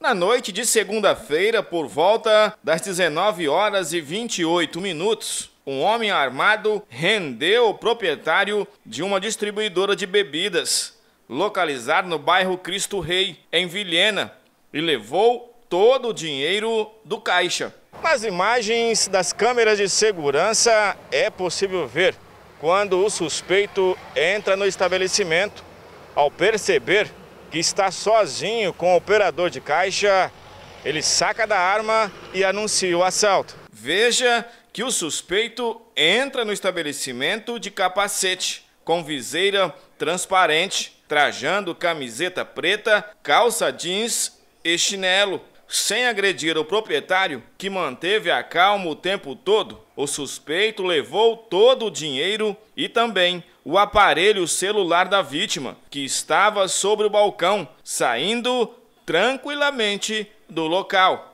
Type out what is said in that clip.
Na noite de segunda-feira, por volta das 19 horas e 28 minutos, um homem armado rendeu o proprietário de uma distribuidora de bebidas, localizada no bairro Cristo Rei, em Vilhena, e levou todo o dinheiro do caixa. Nas imagens das câmeras de segurança é possível ver quando o suspeito entra no estabelecimento. Ao perceber que está sozinho com o operador de caixa, ele saca da arma e anuncia o assalto. Veja que o suspeito entra no estabelecimento de capacete, com viseira transparente, trajando camiseta preta, calça jeans e chinelo. Sem agredir o proprietário, que manteve a calma o tempo todo, o suspeito levou todo o dinheiro e também o aparelho celular da vítima, que estava sobre o balcão, saindo tranquilamente do local.